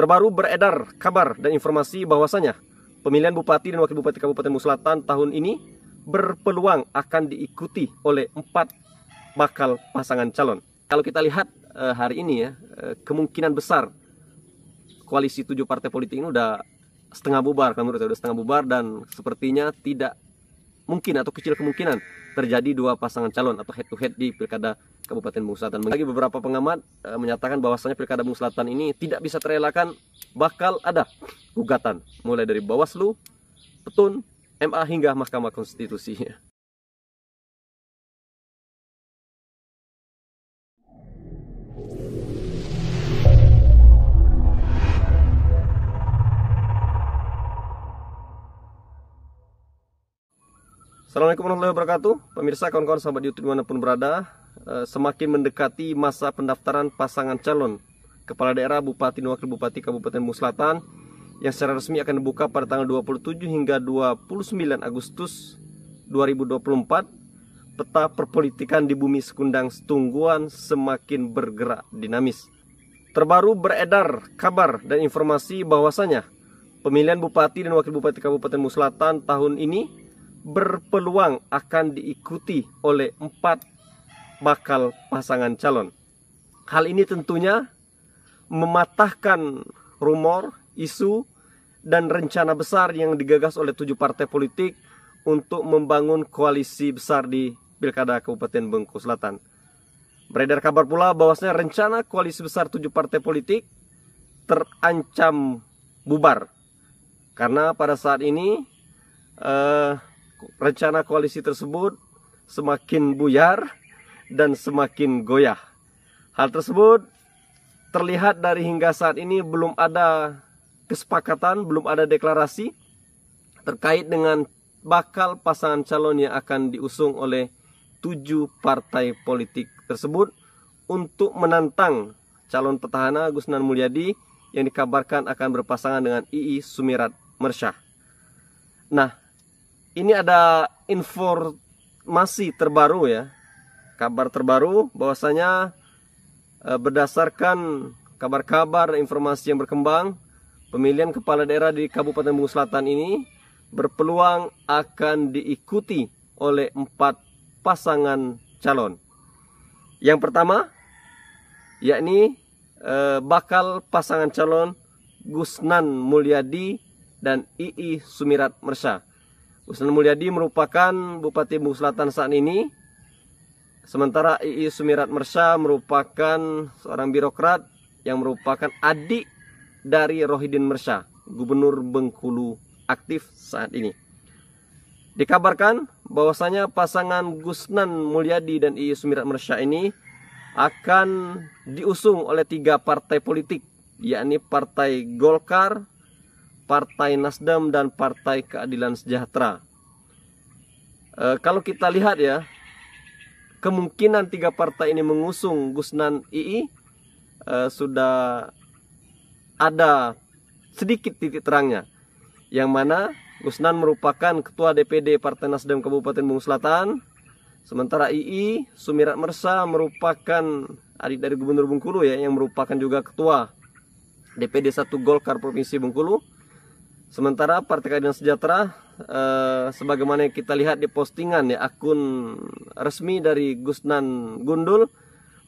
Terbaru beredar kabar dan informasi bahwasanya pemilihan bupati dan wakil bupati Kabupaten Muselatan tahun ini berpeluang akan diikuti oleh empat bakal pasangan calon. Kalau kita lihat eh, hari ini ya, eh, kemungkinan besar koalisi tujuh partai politik ini udah setengah bubar kan menurut saya udah setengah bubar dan sepertinya tidak mungkin atau kecil kemungkinan terjadi dua pasangan calon atau head to head di pilkada Kabupaten Bung Selatan. Lagi beberapa pengamat e, menyatakan bahwasanya pilkada Bung Selatan ini tidak bisa terelakkan bakal ada gugatan mulai dari Bawaslu, Petun, MA hingga Mahkamah Konstitusi. Assalamualaikum warahmatullahi wabarakatuh Pemirsa kawan-kawan sahabat youtube dimanapun berada Eh, semakin mendekati masa pendaftaran pasangan calon kepala daerah, bupati, dan wakil bupati Kabupaten muslatan yang secara resmi akan dibuka pada tanggal 27 hingga 29 Agustus 2024. Peta perpolitikan di bumi Sekundang Setungguan semakin bergerak dinamis. Terbaru beredar kabar dan informasi bahwasanya pemilihan bupati dan wakil bupati Kabupaten muslatan tahun ini berpeluang akan diikuti oleh empat bakal pasangan calon. Hal ini tentunya mematahkan rumor, isu, dan rencana besar yang digagas oleh tujuh partai politik untuk membangun koalisi besar di Pilkada Kabupaten Bengkulu Selatan. Beredar kabar pula bahwasanya rencana koalisi besar tujuh partai politik terancam bubar karena pada saat ini eh, rencana koalisi tersebut semakin buyar dan semakin goyah. Hal tersebut terlihat dari hingga saat ini belum ada kesepakatan, belum ada deklarasi terkait dengan bakal pasangan calon yang akan diusung oleh tujuh partai politik tersebut untuk menantang calon petahana Gusnan Mulyadi yang dikabarkan akan berpasangan dengan II Sumirat Mersyah. Nah, ini ada informasi terbaru ya kabar terbaru bahwasanya eh, berdasarkan kabar-kabar informasi yang berkembang, pemilihan kepala daerah di Kabupaten Bungu Selatan ini berpeluang akan diikuti oleh empat pasangan calon. Yang pertama, yakni eh, bakal pasangan calon Gusnan Mulyadi dan II Sumirat Mersa. Gusnan Mulyadi merupakan Bupati Bungu Selatan saat ini Sementara II Sumirat Mersa merupakan seorang birokrat yang merupakan adik dari Rohidin Mersa, Gubernur Bengkulu aktif saat ini. Dikabarkan bahwasanya pasangan Gusnan Mulyadi dan II Sumirat Mersa ini akan diusung oleh tiga partai politik, yakni Partai Golkar, Partai Nasdem, dan Partai Keadilan Sejahtera. E, kalau kita lihat ya, kemungkinan tiga partai ini mengusung Gusnan II eh, sudah ada sedikit titik terangnya yang mana Gusnan merupakan ketua DPD Partai Nasdem Kabupaten Bung Selatan sementara II Sumirat Mersa merupakan adik dari Gubernur Bungkulu ya yang merupakan juga ketua DPD 1 Golkar Provinsi Bungkulu, sementara Partai Keadilan Sejahtera Eh, sebagaimana kita lihat di postingan ya akun resmi dari Gusnan Gundul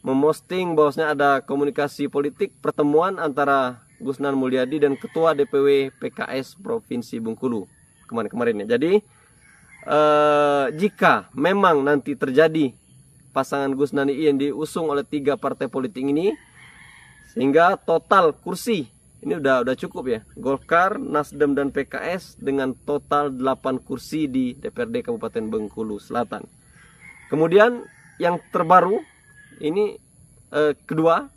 memposting bahwasanya ada komunikasi politik pertemuan antara Gusnan Mulyadi dan Ketua DPW PKS Provinsi Bengkulu kemarin-kemarin ya. Jadi eh, jika memang nanti terjadi pasangan Gusnan ini yang diusung oleh tiga partai politik ini sehingga total kursi ini udah udah cukup ya Golkar, Nasdem dan PKS dengan total 8 kursi di DPRD Kabupaten Bengkulu Selatan. Kemudian yang terbaru ini eh, kedua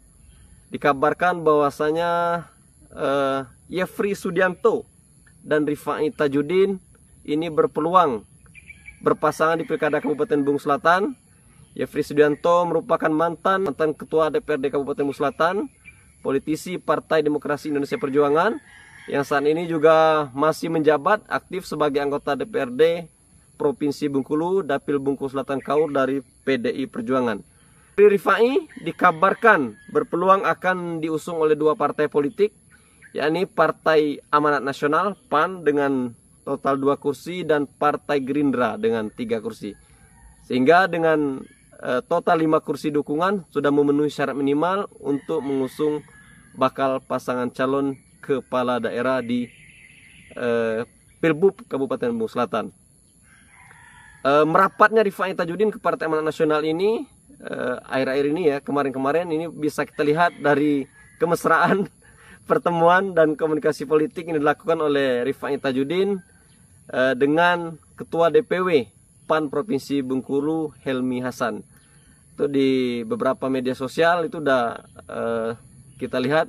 dikabarkan bahwasanya eh, Yefri Sudianto dan Rifai Tajudin ini berpeluang berpasangan di Pilkada Kabupaten Bengkulu Selatan. Yefri Sudianto merupakan mantan mantan Ketua DPRD Kabupaten Bengkulu Selatan politisi Partai Demokrasi Indonesia Perjuangan yang saat ini juga masih menjabat aktif sebagai anggota DPRD Provinsi Bengkulu, Dapil Bungkus Selatan Kaur dari PDI Perjuangan. Ri Rifai dikabarkan berpeluang akan diusung oleh dua partai politik, yakni Partai Amanat Nasional PAN dengan total dua kursi dan Partai Gerindra dengan tiga kursi. Sehingga dengan Eh, total 5 kursi dukungan sudah memenuhi syarat minimal untuk mengusung bakal pasangan calon kepala daerah di eh, Pilbub Kabupaten Bung Selatan. Eh, merapatnya Rifai Tajudin ke Partai Amanat Nasional ini eh, akhir-akhir ini ya kemarin-kemarin ini bisa kita lihat dari kemesraan pertemuan dan komunikasi politik yang dilakukan oleh Rifai Tajudin dengan Ketua DPW PAN Provinsi Bengkulu Helmi Hasan. Itu di beberapa media sosial itu udah uh, kita lihat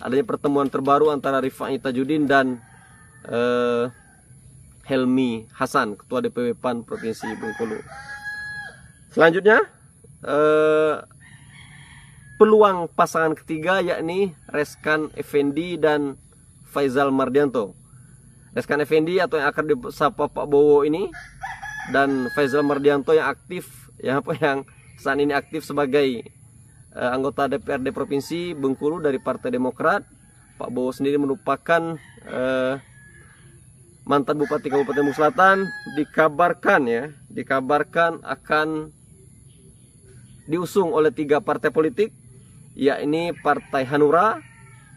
adanya pertemuan terbaru antara Rifai Tajudin dan uh, Helmi Hasan, Ketua DPW PAN Provinsi Bengkulu. Selanjutnya uh, peluang pasangan ketiga yakni Reskan Effendi dan Faizal Mardianto. Reskan Effendi atau yang akan disapa Pak Bowo ini dan Faisal Mardianto yang aktif yang apa yang saat ini aktif sebagai uh, anggota DPRD Provinsi Bengkulu dari Partai Demokrat. Pak Bowo sendiri merupakan uh, mantan Bupati Kabupaten Bung Selatan dikabarkan ya, dikabarkan akan diusung oleh tiga partai politik yakni Partai Hanura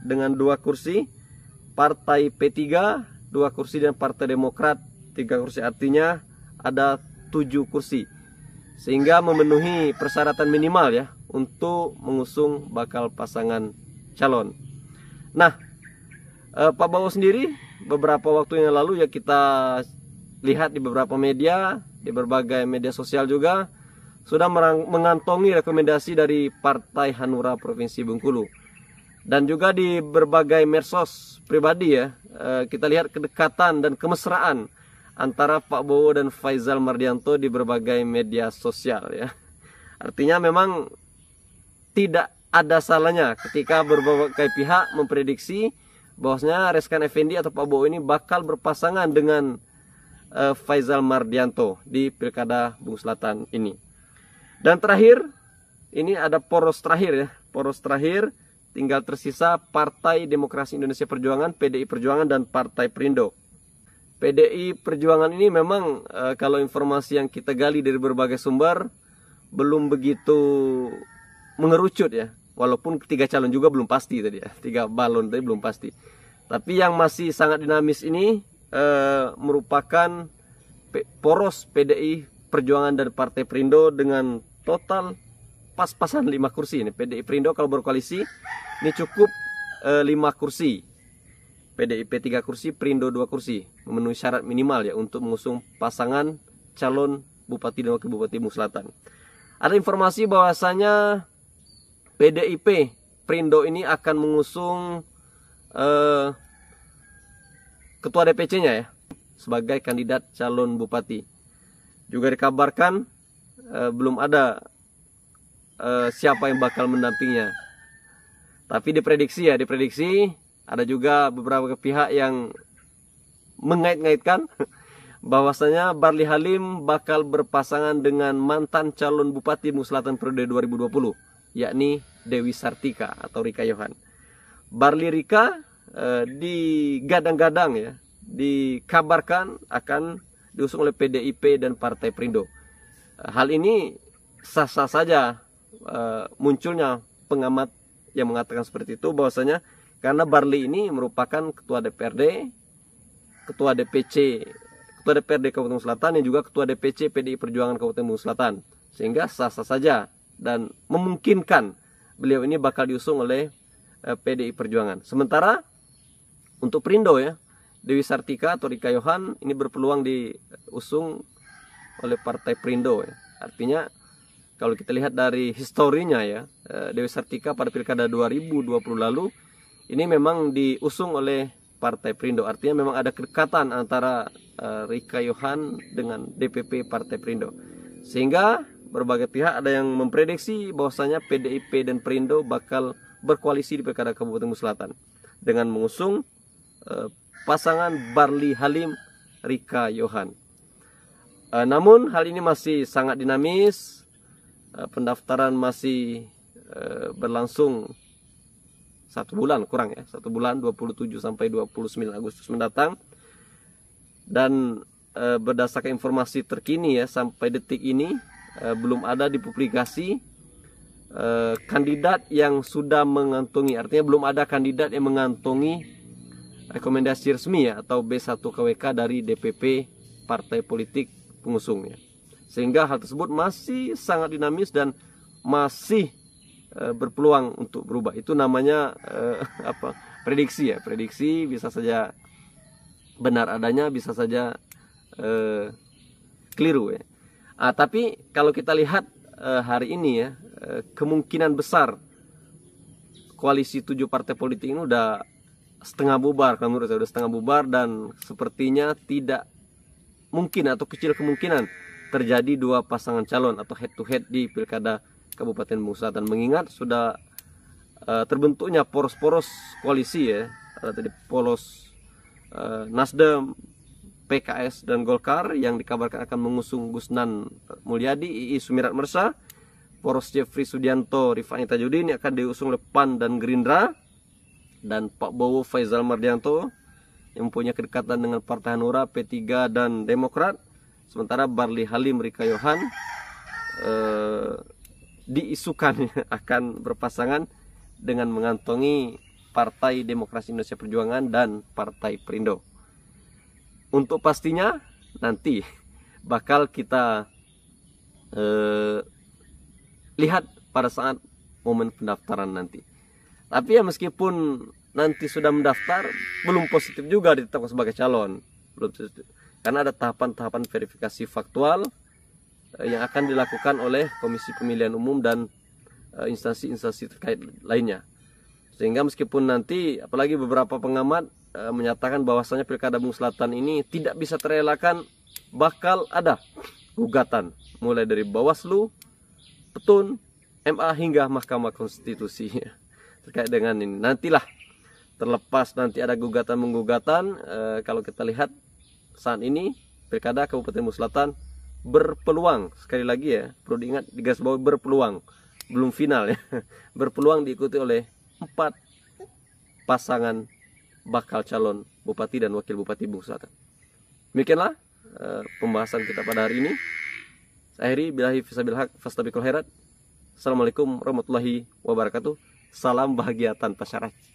dengan dua kursi, Partai P3 dua kursi dan Partai Demokrat tiga kursi artinya ada tujuh kursi sehingga memenuhi persyaratan minimal ya untuk mengusung bakal pasangan calon. Nah, eh, Pak Bawo sendiri beberapa waktu yang lalu ya kita lihat di beberapa media, di berbagai media sosial juga sudah mengantongi rekomendasi dari Partai Hanura Provinsi Bengkulu. Dan juga di berbagai medsos pribadi ya, eh, kita lihat kedekatan dan kemesraan antara Pak Bowo dan Faizal Mardianto di berbagai media sosial ya. Artinya memang tidak ada salahnya ketika berbagai pihak memprediksi bahwasanya Reskan Effendi atau Pak Bowo ini bakal berpasangan dengan uh, eh, Faizal Mardianto di Pilkada Bung Selatan ini. Dan terakhir, ini ada poros terakhir ya. Poros terakhir tinggal tersisa Partai Demokrasi Indonesia Perjuangan, PDI Perjuangan dan Partai Perindo. PDI Perjuangan ini memang uh, kalau informasi yang kita gali dari berbagai sumber belum begitu mengerucut ya. Walaupun ketiga calon juga belum pasti tadi ya, tiga balon tadi belum pasti. Tapi yang masih sangat dinamis ini e, merupakan poros PDI Perjuangan dan Partai Perindo dengan total pas-pasan lima kursi ini. PDI Perindo kalau berkoalisi ini cukup e, eh, 5 kursi PDIP 3 kursi, Perindo 2 kursi, memenuhi syarat minimal ya untuk mengusung pasangan calon Bupati dan Wakil Bupati Timur Selatan. Ada informasi bahwasanya PDIP Perindo ini akan mengusung eh, ketua DPC-nya ya sebagai kandidat calon bupati. Juga dikabarkan eh, belum ada eh, siapa yang bakal mendampingnya. Tapi diprediksi ya, diprediksi ada juga beberapa pihak yang mengait-ngaitkan bahwasanya Barli Halim bakal berpasangan dengan mantan calon Bupati Muslatan periode 2020 yakni Dewi Sartika atau Rika Yohan. Barli Rika eh, digadang-gadang ya dikabarkan akan diusung oleh PDIP dan Partai Perindo. Eh, hal ini sah-sah saja eh, munculnya pengamat yang mengatakan seperti itu bahwasanya karena Barli ini merupakan ketua DPRD, ketua DPC, ketua DPRD Kabupaten Selatan yang juga ketua DPC PDI Perjuangan Kabupaten Selatan. Sehingga sah-sah saja dan memungkinkan beliau ini bakal diusung oleh eh, PDI Perjuangan. Sementara untuk Perindo ya, Dewi Sartika atau Rika Yohan ini berpeluang diusung oleh Partai Perindo ya. Artinya kalau kita lihat dari historinya ya, eh, Dewi Sartika pada Pilkada 2020 lalu ini memang diusung oleh Partai Perindo. Artinya memang ada kedekatan antara uh, Rika Yohan dengan DPP Partai Perindo. Sehingga berbagai pihak ada yang memprediksi bahwasanya PDIP dan Perindo bakal berkoalisi di Pilkada Kabupaten Selatan dengan mengusung uh, pasangan Barli Halim Rika Yohan. Uh, namun hal ini masih sangat dinamis. Uh, pendaftaran masih berlangsung satu bulan kurang ya satu bulan 27 sampai 29 Agustus mendatang dan e, berdasarkan informasi terkini ya sampai detik ini e, belum ada dipublikasi e, kandidat yang sudah mengantungi artinya belum ada kandidat yang mengantungi rekomendasi resmi ya atau B1 KWK dari DPP partai politik pengusungnya sehingga hal tersebut masih sangat dinamis dan masih Eh, berpeluang untuk berubah. Itu namanya eh, apa? Prediksi ya, prediksi bisa saja benar adanya, bisa saja eh, keliru ya. Ah, tapi kalau kita lihat eh, hari ini ya, eh, kemungkinan besar koalisi tujuh partai politik ini udah setengah bubar, kalau menurut saya udah setengah bubar dan sepertinya tidak mungkin atau kecil kemungkinan terjadi dua pasangan calon atau head to head di pilkada Kabupaten Musa dan mengingat sudah uh, terbentuknya poros-poros koalisi ya ada tadi polos uh, eh, Nasdem, PKS dan Golkar yang dikabarkan akan mengusung Gusnan Mulyadi, II Sumirat Mersa, poros Jeffrey Sudianto, Rifani Tajudin yang akan diusung oleh PAN dan Gerindra dan Pak Bowo Faizal Mardianto yang punya kedekatan dengan Partai Hanura, P3 dan Demokrat. Sementara Barli Halim Rika Yohan eh, diisukan akan berpasangan dengan mengantongi Partai Demokrasi Indonesia Perjuangan dan Partai Perindo. Untuk pastinya nanti bakal kita eh, lihat pada saat momen pendaftaran nanti. Tapi ya meskipun nanti sudah mendaftar, belum positif juga ditetapkan sebagai calon. Belum positif. Karena ada tahapan-tahapan verifikasi faktual, Eh, yang akan dilakukan oleh Komisi Pemilihan Umum dan eh, instansi-instansi terkait lainnya. Sehingga meskipun nanti apalagi beberapa pengamat eh, menyatakan bahwasannya Pilkada Bung Selatan ini tidak bisa terelakkan bakal ada gugatan mulai dari Bawaslu, Petun, MA hingga Mahkamah Konstitusi terkait dengan ini. Nantilah terlepas nanti ada gugatan menggugatan kalau kita lihat saat ini Pilkada Kabupaten Bung Selatan berpeluang sekali lagi ya perlu diingat di garis bawah berpeluang belum final ya berpeluang diikuti oleh empat pasangan bakal calon bupati dan wakil bupati Bung Selatan demikianlah e, pembahasan kita pada hari ini saya akhiri bilahi fisabil haq fastabikul herat assalamualaikum warahmatullahi wabarakatuh salam bahagia tanpa syarat